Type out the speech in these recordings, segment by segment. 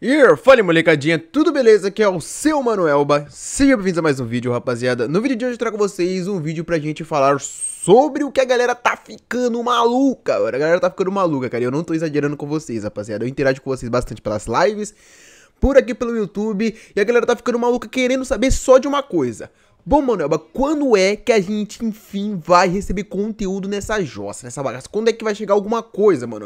E fala molecadinha, tudo beleza? Aqui é o seu Manuelba, sejam bem-vindos a mais um vídeo rapaziada No vídeo de hoje eu trago vocês um vídeo pra gente falar sobre o que a galera tá ficando maluca A galera tá ficando maluca, cara, eu não tô exagerando com vocês rapaziada Eu interajo com vocês bastante pelas lives, por aqui pelo YouTube E a galera tá ficando maluca querendo saber só de uma coisa Bom, mano, quando é que a gente, enfim, vai receber conteúdo nessa jossa, nessa bagaça? Quando é que vai chegar alguma coisa, mano?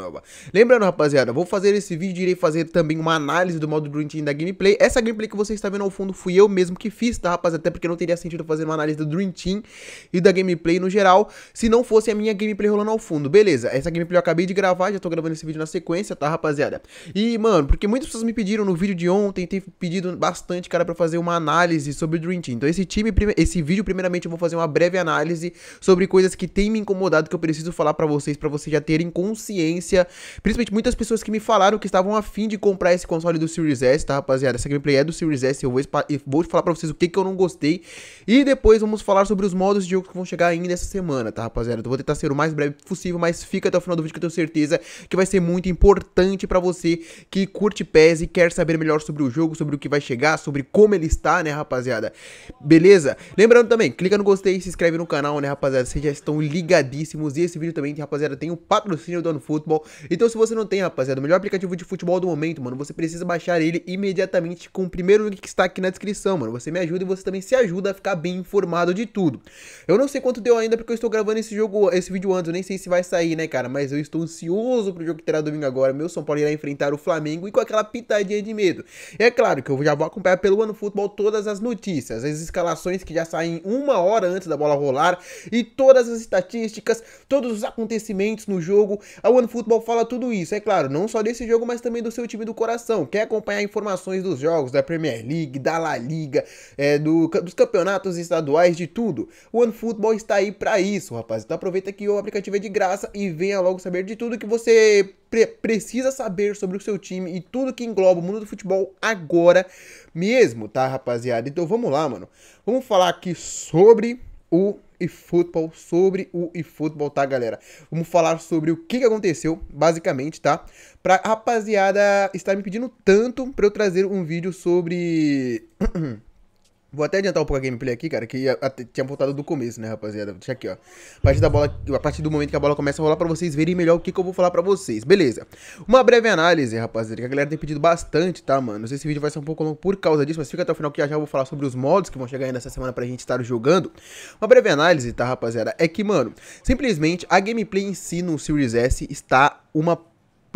Lembrando, rapaziada, vou fazer esse vídeo, e irei fazer também uma análise do modo Dream Team da gameplay. Essa gameplay que você está vendo ao fundo fui eu mesmo que fiz, tá, rapaziada? Até porque não teria sentido fazer uma análise do Dream Team e da gameplay no geral, se não fosse a minha gameplay rolando ao fundo. Beleza, essa gameplay eu acabei de gravar, já tô gravando esse vídeo na sequência, tá, rapaziada? E, mano, porque muitas pessoas me pediram no vídeo de ontem, tem pedido bastante, cara, pra fazer uma análise sobre o Dream Team. Então esse time primeiro esse vídeo, primeiramente, eu vou fazer uma breve análise sobre coisas que têm me incomodado que eu preciso falar para vocês, para vocês já terem consciência. Principalmente muitas pessoas que me falaram que estavam afim de comprar esse console do Series S, tá, rapaziada? Essa gameplay é do Series S, eu vou, vou falar para vocês o que, que eu não gostei. E depois vamos falar sobre os modos de jogo que vão chegar ainda essa semana, tá, rapaziada? Então, eu vou tentar ser o mais breve possível, mas fica até o final do vídeo que eu tenho certeza que vai ser muito importante para você que curte PES e quer saber melhor sobre o jogo, sobre o que vai chegar, sobre como ele está, né, rapaziada? Beleza? Lembrando também, clica no gostei, se inscreve no canal, né, rapaziada? Vocês já estão ligadíssimos. E esse vídeo também, rapaziada, tem o um patrocínio do ano futebol. Então, se você não tem, rapaziada, o melhor aplicativo de futebol do momento, mano, você precisa baixar ele imediatamente com o primeiro link que está aqui na descrição, mano. Você me ajuda e você também se ajuda a ficar bem informado de tudo. Eu não sei quanto deu ainda, porque eu estou gravando esse jogo, esse vídeo antes, eu nem sei se vai sair, né, cara? Mas eu estou ansioso pro jogo que terá domingo agora. Meu São Paulo irá enfrentar o Flamengo e com aquela pitadinha de medo. E é claro que eu já vou acompanhar pelo ano futebol todas as notícias, as escalações que que já saem uma hora antes da bola rolar, e todas as estatísticas, todos os acontecimentos no jogo. A OneFootball fala tudo isso, é claro, não só desse jogo, mas também do seu time do coração. Quer acompanhar informações dos jogos, da Premier League, da La Liga, é, do, dos campeonatos estaduais, de tudo? O OneFootball está aí para isso, rapaz. Então aproveita que o aplicativo é de graça e venha logo saber de tudo que você pre precisa saber sobre o seu time e tudo que engloba o mundo do futebol agora mesmo, tá, rapaziada? Então vamos lá, mano. Vamos falar aqui sobre o eFootball, sobre o eFootball, tá, galera? Vamos falar sobre o que, aconteceu, basicamente, tá? Pra rapaziada estar me pedindo tanto pra eu trazer um vídeo sobre... Vou até adiantar um pouco a gameplay aqui, cara, que tinha voltado do começo, né, rapaziada? Deixa aqui, ó. A partir, da bola, a partir do momento que a bola começa a rolar pra vocês verem melhor o que, que eu vou falar pra vocês. Beleza. Uma breve análise, rapaziada, que a galera tem pedido bastante, tá, mano? Não sei se esse vídeo vai ser um pouco longo por causa disso, mas fica até o final que já já eu vou falar sobre os modos que vão chegar ainda essa semana pra gente estar jogando. Uma breve análise, tá, rapaziada? É que, mano, simplesmente a gameplay em si no Series S está uma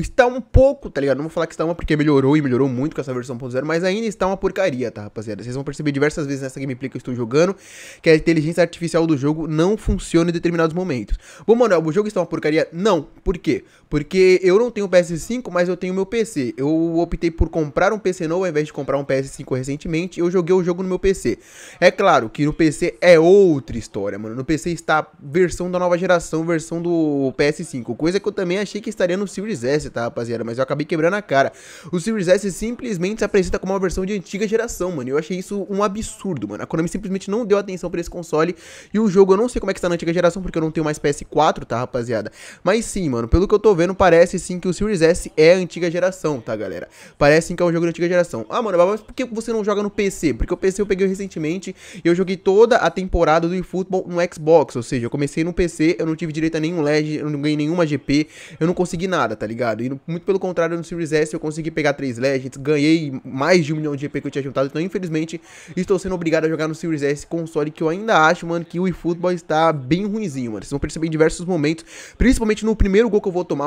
está um pouco, tá ligado? Não vou falar que está uma porque melhorou e melhorou muito com essa versão 1.0, mas ainda está uma porcaria, tá, rapaziada? Vocês vão perceber diversas vezes nessa gameplay que eu estou jogando que a inteligência artificial do jogo não funciona em determinados momentos. Bom, Manuel, o jogo está uma porcaria? Não. Por quê? Porque eu não tenho PS5, mas eu tenho meu PC. Eu optei por comprar um PC novo ao invés de comprar um PS5 recentemente. Eu joguei o jogo no meu PC. É claro que no PC é outra história, mano. No PC está a versão da nova geração, versão do PS5. Coisa que eu também achei que estaria no Series S, tá, rapaziada? Mas eu acabei quebrando a cara. O Series S simplesmente se apresenta como uma versão de antiga geração, mano. Eu achei isso um absurdo, mano. A Konami simplesmente não deu atenção para esse console. E o jogo eu não sei como é que está na antiga geração, porque eu não tenho mais PS4, tá, rapaziada? Mas sim, mano, pelo que eu tô vendo, parece sim que o Series S é antiga geração, tá, galera? Parece sim que é um jogo de antiga geração. Ah, mano, mas por que você não joga no PC? Porque o PC eu peguei recentemente e eu joguei toda a temporada do eFootball no Xbox, ou seja, eu comecei no PC, eu não tive direito a nenhum LED, eu não ganhei nenhuma GP, eu não consegui nada, tá ligado? E muito pelo contrário, no Series S eu consegui pegar três LEDs, ganhei mais de um milhão de GP que eu tinha juntado, então infelizmente estou sendo obrigado a jogar no Series S console que eu ainda acho, mano, que o eFootball está bem ruinzinho, mano. Vocês vão perceber em diversos momentos, principalmente no primeiro gol que eu vou tomar, tomar.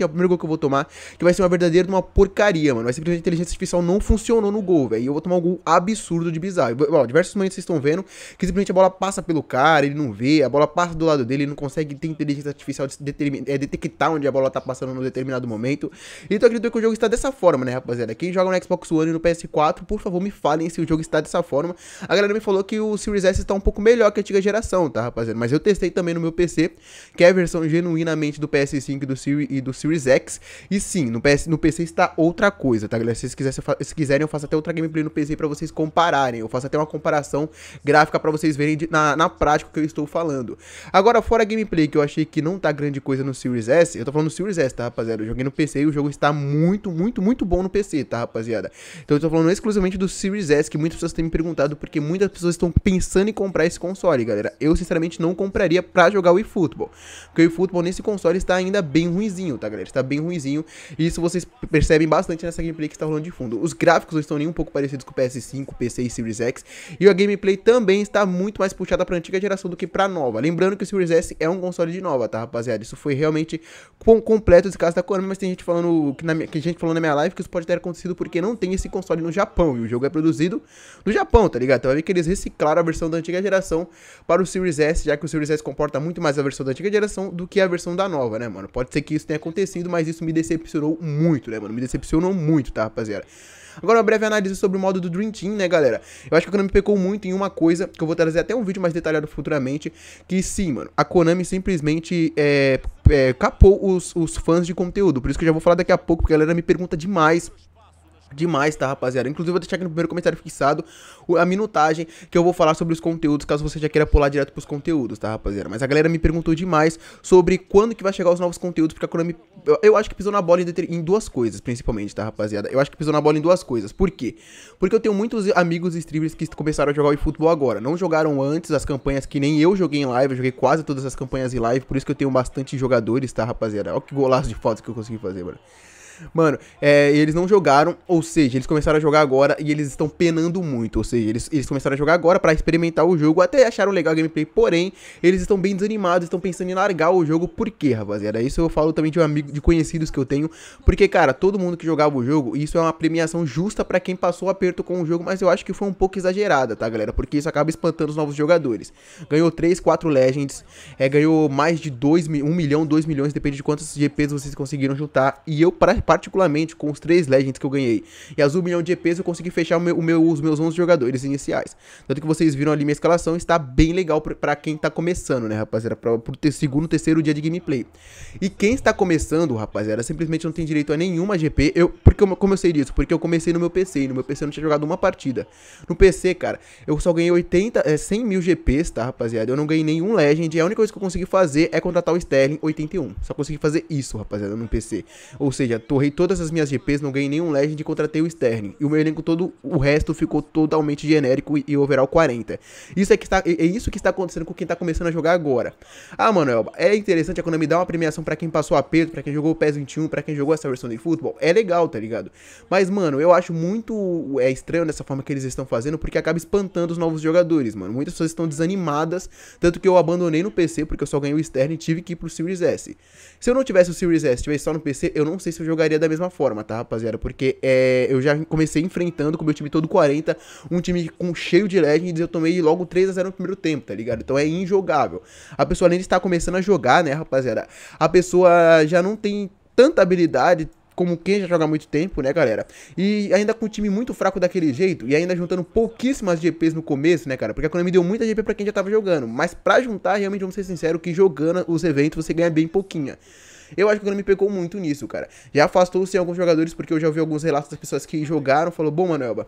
é o primeiro gol que eu vou tomar. Que vai ser uma verdadeira uma porcaria, mano. Vai ser porque a inteligência artificial não funcionou no gol, velho. E eu vou tomar um gol absurdo de bizarro. Bom, diversos momentos vocês estão vendo que simplesmente a bola passa pelo cara, ele não vê, a bola passa do lado dele, ele não consegue ter inteligência artificial de é, detectar onde a bola tá passando num determinado momento. Então eu acredito que o jogo está dessa forma, né, rapaziada? Quem joga no Xbox One e no PS4, por favor, me falem se o jogo está dessa forma. A galera me falou que o Series S está um pouco melhor que a antiga geração, tá, rapaziada? Mas eu testei também no meu PC, que é a versão genuinamente do PS5 e do Series Series e do Series X. E sim, no, PS, no PC está outra coisa, tá, galera? Se vocês, quiserem, se quiserem, eu faço até outra gameplay no PC para vocês compararem. Eu faço até uma comparação gráfica para vocês verem de, na, na prática o que eu estou falando. Agora, fora gameplay, que eu achei que não tá grande coisa no Series S, eu tô falando no Series S, tá, rapaziada? Eu joguei no PC e o jogo está muito, muito, muito bom no PC, tá, rapaziada? Então eu tô falando exclusivamente do Series S, que muitas pessoas têm me perguntado, porque muitas pessoas estão pensando em comprar esse console, galera. Eu, sinceramente, não compraria pra jogar o eFootball, porque o eFootball nesse console está ainda bem ruimzinho, tá, galera? Está bem ruimzinho. E isso vocês percebem bastante nessa gameplay que está rolando de fundo. Os gráficos não estão nem um pouco parecidos com o PS5, PC e Series X. E a gameplay também está muito mais puxada para a antiga geração do que para nova. Lembrando que o Series S é um console de nova, tá, rapaziada? Isso foi realmente com completo esse caso da Konami, mas tem gente falando que, na minha, que gente falou na minha live que isso pode ter acontecido porque não tem esse console no Japão e o jogo é produzido no Japão, tá ligado? Então vai ver que eles reciclaram a versão da antiga geração para o Series S, já que o Series S comporta muito mais a versão da antiga geração do que a versão da nova, né, mano? Pode ser que que isso tenha acontecido, mas isso me decepcionou muito, né, mano? Me decepcionou muito, tá, rapaziada? Agora, uma breve análise sobre o modo do Dream Team, né, galera? Eu acho que a Konami pecou muito em uma coisa, que eu vou trazer até um vídeo mais detalhado futuramente, que sim, mano, a Konami simplesmente é, é, capou os, os fãs de conteúdo. Por isso que eu já vou falar daqui a pouco, porque a galera me pergunta demais demais, tá, rapaziada? Inclusive, vou deixar aqui no primeiro comentário fixado a minutagem que eu vou falar sobre os conteúdos, caso você já queira pular direto pros conteúdos, tá, rapaziada? Mas a galera me perguntou demais sobre quando que vai chegar os novos conteúdos, porque a Konami, eu, acho que pisou na bola em, duas coisas, principalmente, tá, rapaziada? Eu acho que pisou na bola em duas coisas. Por quê? Porque eu tenho muitos amigos streamers que começaram a jogar o futebol agora. Não jogaram antes as campanhas que nem eu joguei em live, eu joguei quase todas as campanhas em live, por isso que eu tenho bastante jogadores, tá, rapaziada? Olha que golaço de fotos que eu consegui fazer, mano. Mano, é, eles não jogaram, ou seja, eles começaram a jogar agora e eles estão penando muito. Ou seja, eles, eles começaram a jogar agora para experimentar o jogo, até acharam legal a gameplay, porém, eles estão bem desanimados, estão pensando em largar o jogo. Por quê, rapaziada? Isso eu falo também de um amigo, de conhecidos que eu tenho, porque, cara, todo mundo que jogava o jogo, isso é uma premiação justa para quem passou aperto com o jogo, mas eu acho que foi um pouco exagerada, tá, galera? Porque isso acaba espantando os novos jogadores. Ganhou 3, 4 Legends, é, ganhou mais de 2, 1 milhão, 2 milhões, depende de quantos GPs vocês conseguiram juntar, e eu, pra particularmente com os três Legends que eu ganhei e as 1 milhão de EPs, eu consegui fechar o meu, o meu, os meus 11 jogadores iniciais. Tanto que vocês viram ali minha escalação, está bem legal para quem tá começando, né, rapaziada? Pra, pro ter, segundo, terceiro dia de gameplay. E quem está começando, rapaziada, simplesmente não tem direito a nenhuma GP. Eu, porque eu, como eu sei disso? Porque eu comecei no meu PC e no meu PC eu não tinha jogado uma partida. No PC, cara, eu só ganhei 80, é, 100 mil GPs, tá, rapaziada? Eu não ganhei nenhum Legend e a única coisa que eu consegui fazer é contratar o Sterling 81. Só consegui fazer isso, rapaziada, no PC. Ou seja, tô Borrei todas as minhas GPs, não ganhei nenhum Legend e contratei o Sterling. E o meu elenco todo, o resto ficou totalmente genérico e, e overall 40. Isso é, que está, é, é isso que está acontecendo com quem está começando a jogar agora. Ah, mano, é interessante a Konami dar uma premiação para quem passou aperto, para quem jogou o PES 21, para quem jogou essa versão de futebol. É legal, tá ligado? Mas, mano, eu acho muito é estranho dessa forma que eles estão fazendo, porque acaba espantando os novos jogadores, mano. Muitas pessoas estão desanimadas, tanto que eu abandonei no PC, porque eu só ganhei o Sterling e tive que ir pro Series S. Se eu não tivesse o Series S, tivesse só no PC, eu não sei se eu jogaria jogaria da mesma forma, tá, rapaziada? Porque é, eu já comecei enfrentando com o meu time todo 40, um time com cheio de legends, eu tomei logo 3 a 0 no primeiro tempo, tá ligado? Então é injogável. A pessoa nem está começando a jogar, né, rapaziada? A pessoa já não tem tanta habilidade, como quem já joga há muito tempo, né, galera? E ainda com o time muito fraco daquele jeito, e ainda juntando pouquíssimas GPs no começo, né, cara? Porque a Konami deu muita GP pra quem já tava jogando, mas pra juntar, realmente, vamos ser sinceros, que jogando os eventos você ganha bem pouquinha. Eu acho que o Konami pecou muito nisso, cara. Já afastou sim alguns jogadores, porque eu já ouvi alguns relatos das pessoas que jogaram, falou, bom, Manoelba.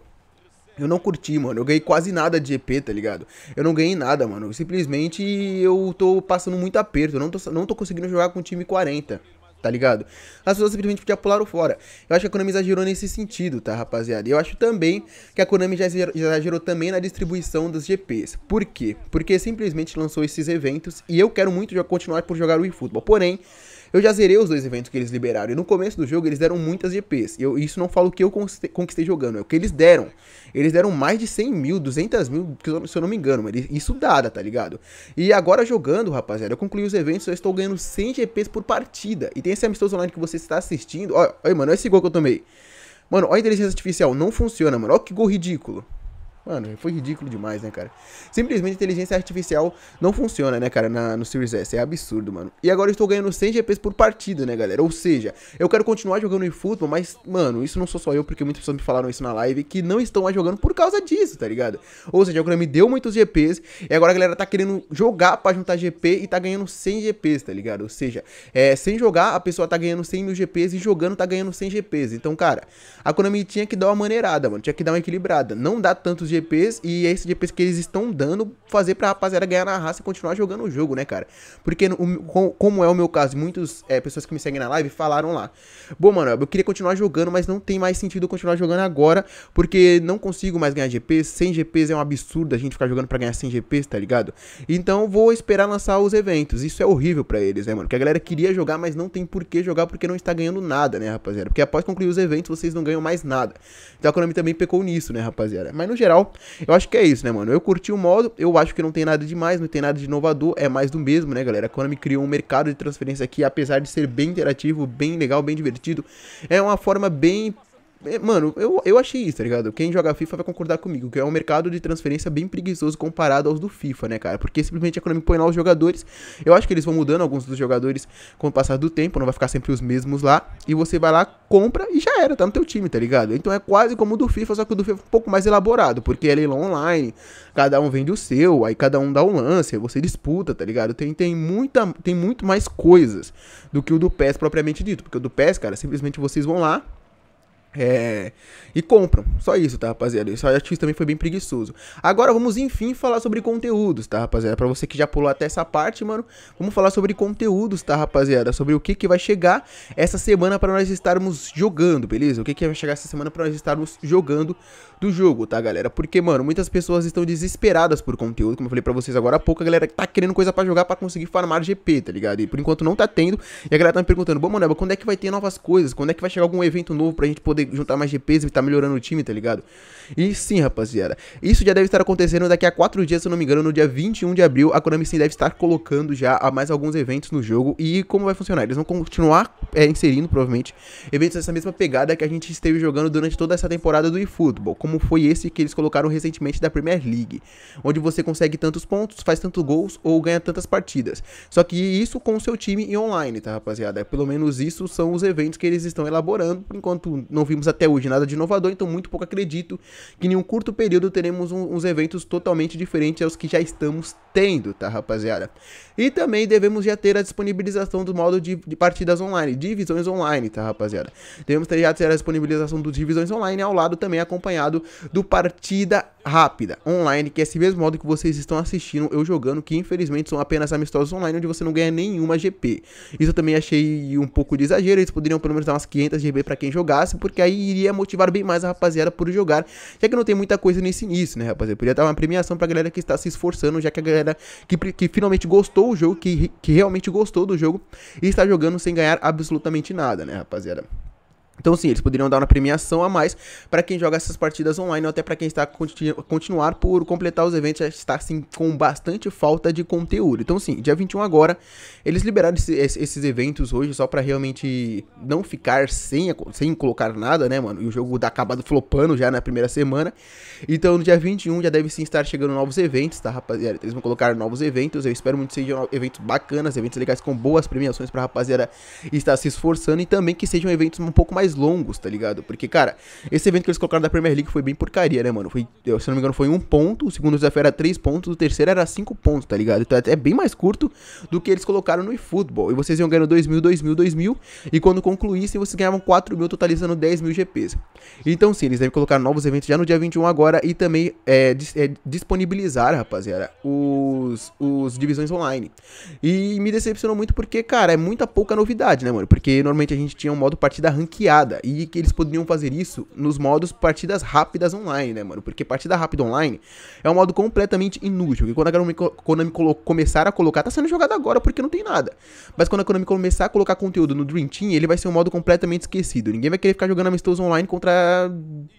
eu não curti, mano. Eu ganhei quase nada de EP, tá ligado? Eu não ganhei nada, mano. Simplesmente eu tô passando muito aperto. Eu não tô, não tô conseguindo jogar com time 40 tá ligado? As pessoas simplesmente já pularam fora. Eu acho que a Konami exagerou nesse sentido, tá, rapaziada? E eu acho também que a Konami já exagerou também na distribuição dos GPs. Por quê? Porque simplesmente lançou esses eventos e eu quero muito continuar por jogar o eFootball. Porém, eu já zerei os dois eventos que eles liberaram. E no começo do jogo eles deram muitas GPs. E isso não falo o que eu conquistei jogando, é o que eles deram. Eles deram mais de 100 mil, 200 mil, se eu não me engano, mas isso dada, tá ligado? E agora jogando, rapaziada, eu concluí os eventos, eu estou ganhando 100 GPs por partida. E tem esse amistoso online que você está assistindo. Olha, olha mano, olha esse gol que eu tomei. Mano, olha a inteligência artificial, não funciona, mano. Olha que gol ridículo. Mano, foi ridículo demais, né, cara? Simplesmente inteligência artificial não funciona, né, cara, na, no Series S. É absurdo, mano. E agora eu estou ganhando 100 GPs por partida, né, galera? Ou seja, eu quero continuar jogando em futebol, mas, mano, isso não sou só eu, porque muitas pessoas me falaram isso na live, que não estão mais jogando por causa disso, tá ligado? Ou seja, o cara me deu muitos GPs, e agora a galera tá querendo jogar pra juntar GP e tá ganhando 100 GPs, tá ligado? Ou seja, é, sem jogar, a pessoa tá ganhando 100 mil GPs e jogando tá ganhando 100 GPs. Então, cara, a Konami tinha que dar uma maneirada, mano. Tinha que dar uma equilibrada. Não dá tantos GPs GPs e esses é GPs que eles estão dando fazer pra rapaziada ganhar na raça e continuar jogando o jogo, né, cara? Porque, no, como é o meu caso, muitas é, pessoas que me seguem na live falaram lá: Bom, mano, eu queria continuar jogando, mas não tem mais sentido continuar jogando agora, porque não consigo mais ganhar GPs. 100 GPs é um absurdo a gente ficar jogando pra ganhar 100 GPs, tá ligado? Então vou esperar lançar os eventos. Isso é horrível pra eles, né, mano? Porque a galera queria jogar, mas não tem por que jogar porque não está ganhando nada, né, rapaziada? Porque após concluir os eventos, vocês não ganham mais nada. Então a Konami também pecou nisso, né, rapaziada? Mas no geral, eu acho que é isso, né, mano? Eu curti o modo, eu acho que não tem nada demais, não tem nada de inovador, é mais do mesmo, né, galera? A Konami criou um mercado de transferência que, apesar de ser bem interativo, bem legal, bem divertido, é uma forma bem é, mano, eu, eu achei isso, tá ligado? Quem joga FIFA vai concordar comigo, que é um mercado de transferência bem preguiçoso comparado aos do FIFA, né, cara? Porque simplesmente a Konami põe lá os jogadores. Eu acho que eles vão mudando alguns dos jogadores com o passar do tempo, não vai ficar sempre os mesmos lá. E você vai lá, compra e já era, tá no teu time, tá ligado? Então é quase como o do FIFA, só que o do FIFA é um pouco mais elaborado, porque é leilão online, cada um vende o seu, aí cada um dá um lance, aí você disputa, tá ligado? Tem, tem, muita, tem muito mais coisas do que o do PES propriamente dito, porque o do PES, cara, simplesmente vocês vão lá é, e compram, só isso, tá, rapaziada? Isso aí também foi bem preguiçoso. Agora vamos, enfim, falar sobre conteúdos, tá, rapaziada? Pra você que já pulou até essa parte, mano, vamos falar sobre conteúdos, tá, rapaziada? Sobre o que que vai chegar essa semana pra nós estarmos jogando, beleza? O que que vai chegar essa semana pra nós estarmos jogando do jogo, tá, galera? Porque, mano, muitas pessoas estão desesperadas por conteúdo, como eu falei pra vocês agora há pouco, a galera tá querendo coisa pra jogar pra conseguir farmar GP, tá ligado? E por enquanto não tá tendo, e a galera tá me perguntando, bom, mano, quando é que vai ter novas coisas? Quando é que vai chegar algum evento novo pra gente poder poder juntar mais GPs e tá melhorando o time, tá ligado? E sim, rapaziada, isso já deve estar acontecendo daqui a 4 dias, se eu não me engano, no dia 21 de abril, a Konami sim deve estar colocando já mais alguns eventos no jogo. E como vai funcionar? Eles vão continuar é, inserindo, provavelmente, eventos dessa mesma pegada que a gente esteve jogando durante toda essa temporada do eFootball, como foi esse que eles colocaram recentemente da Premier League, onde você consegue tantos pontos, faz tantos gols ou ganha tantas partidas. Só que isso com o seu time e online, tá, rapaziada? Pelo menos isso são os eventos que eles estão elaborando, por enquanto não vimos até hoje nada de inovador, então muito pouco acredito que em um curto período teremos um, uns eventos totalmente diferentes aos que já estamos tendo, tá, rapaziada? E também devemos já ter a disponibilização do modo de, de partidas online, divisões online, tá, rapaziada? Devemos ter já ter a disponibilização dos divisões online ao lado também acompanhado do partida rápida online, que é esse mesmo modo que vocês estão assistindo eu jogando, que infelizmente são apenas amistosos online, onde você não ganha nenhuma GP. Isso eu também achei um pouco de exagero, eles poderiam pelo menos dar umas 500 GP para quem jogasse, porque que aí iria motivar bem mais a rapaziada por jogar, já que não tem muita coisa nesse início, né, rapaziada? Podia dar uma premiação pra galera que está se esforçando, já que a galera que, que finalmente gostou o jogo, que, que realmente gostou do jogo e está jogando sem ganhar absolutamente nada, né, rapaziada? Então, sim, eles poderiam dar uma premiação a mais para quem joga essas partidas online ou até para quem está continu continuar por completar os eventos, está assim com bastante falta de conteúdo. Então, sim, dia 21 agora, eles liberaram esse, esses eventos hoje só para realmente não ficar sem, sem colocar nada, né, mano? E o jogo dá tá acabado flopando já na primeira semana. Então, no dia 21 já deve sim estar chegando novos eventos, tá, rapaziada? Eles vão colocar novos eventos. Eu espero muito que sejam eventos bacanas, eventos legais com boas premiações para rapaziada estar se esforçando e também que sejam eventos um pouco mais mais longos, tá ligado? Porque, cara, esse evento que eles colocaram da Premier League foi bem porcaria, né, mano? Foi, se não me engano, foi um ponto, o segundo desafio era três pontos, o terceiro era cinco pontos, tá ligado? Então é, é bem mais curto do que eles colocaram no eFootball. E vocês iam ganhando 2 mil, 2 mil, 2 mil, e quando concluíssem, vocês ganhavam 4 mil, totalizando 10 mil GPs. Então, sim, eles devem colocar novos eventos já no dia 21 agora e também é, é disponibilizar, rapaziada, os, os divisões online. E me decepcionou muito porque, cara, é muita pouca novidade, né, mano? Porque normalmente a gente tinha um modo partida ranqueada e que eles poderiam fazer isso nos modos partidas rápidas online, né, mano? Porque partida rápida online é um modo completamente inútil. E quando a Konami, Konami começar a colocar, tá sendo jogado agora porque não tem nada. Mas quando a Konami começar a colocar conteúdo no Dream Team, ele vai ser um modo completamente esquecido. Ninguém vai querer ficar jogando amistoso online contra,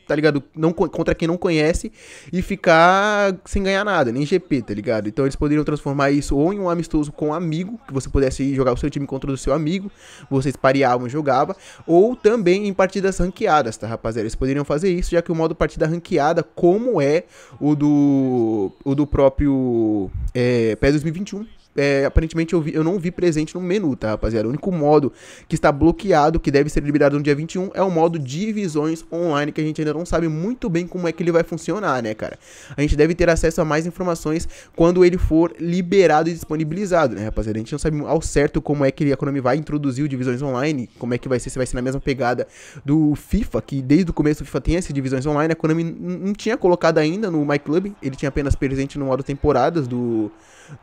tá ligado? Não, contra quem não conhece e ficar sem ganhar nada, nem GP, tá ligado? Então eles poderiam transformar isso ou em um amistoso com um amigo, que você pudesse jogar o seu time contra o seu amigo, vocês pareavam e jogavam, ou também também em partidas ranqueadas, tá, rapaziada? Eles poderiam fazer isso, já que o modo partida ranqueada, como é o do, o do próprio é, PES 2021, é, aparentemente eu, vi, eu não vi presente no menu, tá, rapaziada? O único modo que está bloqueado, que deve ser liberado no dia 21, é o modo divisões online, que a gente ainda não sabe muito bem como é que ele vai funcionar, né, cara? A gente deve ter acesso a mais informações quando ele for liberado e disponibilizado, né, rapaziada? A gente não sabe ao certo como é que a Konami vai introduzir o divisões online, como é que vai ser, se vai ser na mesma pegada do FIFA, que desde o começo do FIFA tem essas divisões online, a Konami não tinha colocado ainda no MyClub, ele tinha apenas presente no modo temporadas do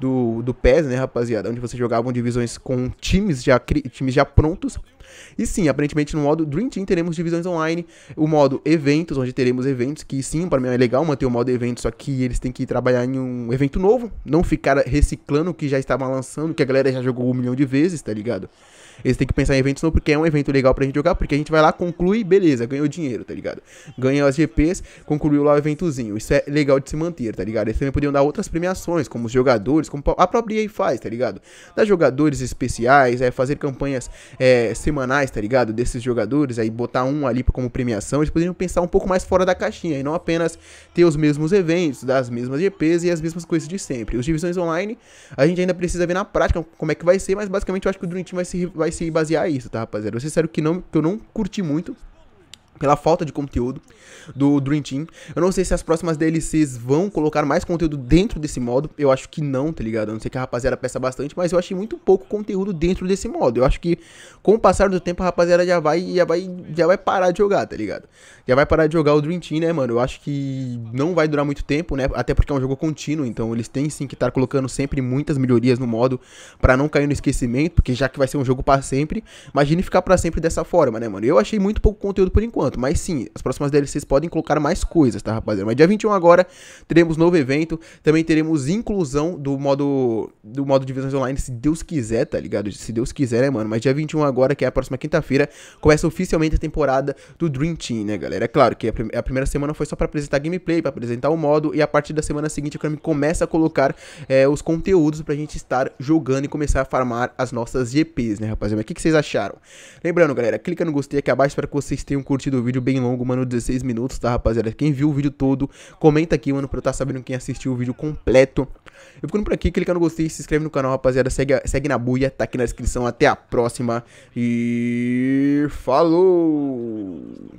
do, do PES, né, rapaziada? Onde você jogavam divisões com times já, times já prontos. E sim, aparentemente no modo Dream Team teremos divisões online, o modo eventos, onde teremos eventos, que sim, para mim é legal manter o modo eventos, só que eles têm que trabalhar em um evento novo, não ficar reciclando o que já estava lançando, que a galera já jogou um milhão de vezes, tá ligado? Eles têm que pensar em eventos não porque é um evento legal pra gente jogar, porque a gente vai lá, conclui, beleza, ganhou dinheiro, tá ligado? Ganha as GPs, concluiu lá o eventozinho. Isso é legal de se manter, tá ligado? Eles também podiam dar outras premiações, como os jogadores, como a própria EA faz, tá ligado? Dar jogadores especiais, é, fazer campanhas é, semanais, tá ligado? Desses jogadores, aí botar um ali como premiação. Eles poderiam pensar um pouco mais fora da caixinha e não apenas ter os mesmos eventos, das mesmas GPs e as mesmas coisas de sempre. Os divisões online, a gente ainda precisa ver na prática como é que vai ser, mas basicamente eu acho que o Dream Team vai se, vai vai se basear isso, tá, rapaziada? Eu sincero que, não, que eu não curti muito pela falta de conteúdo do Dream Team. Eu não sei se as próximas DLCs vão colocar mais conteúdo dentro desse modo. Eu acho que não, tá ligado? Eu não sei que a rapaziada peça bastante, mas eu achei muito pouco conteúdo dentro desse modo. Eu acho que com o passar do tempo a rapaziada já vai já vai já vai parar de jogar, tá ligado? Já vai parar de jogar o Dream Team, né, mano? Eu acho que não vai durar muito tempo, né? Até porque é um jogo contínuo, então eles têm sim que estar tá colocando sempre muitas melhorias no modo para não cair no esquecimento, porque já que vai ser um jogo para sempre, imagine ficar para sempre dessa forma, né, mano? Eu achei muito pouco conteúdo por enquanto mas sim, as próximas DLCs podem colocar mais coisas, tá, rapaziada? Mas dia 21 agora teremos novo evento, também teremos inclusão do modo do modo Divisões Online, se Deus quiser, tá ligado? Se Deus quiser, né, mano? Mas dia 21 agora, que é a próxima quinta-feira, começa oficialmente a temporada do Dream Team, né, galera? É claro que a, primeira semana foi só para apresentar gameplay, para apresentar o modo, e a partir da semana seguinte o Konami começa a colocar é, os conteúdos pra gente estar jogando e começar a farmar as nossas GPs, né, rapaziada? Mas o que, que vocês acharam? Lembrando, galera, clica no gostei aqui abaixo para que vocês tenham curtido do vídeo bem longo, mano, 16 minutos, tá, rapaziada? Quem viu o vídeo todo, comenta aqui, mano, pra eu estar tá sabendo quem assistiu o vídeo completo. Eu ficando por aqui, clica no gostei, se inscreve no canal, rapaziada. Segue, segue na buia, tá aqui na descrição. Até a próxima e falou!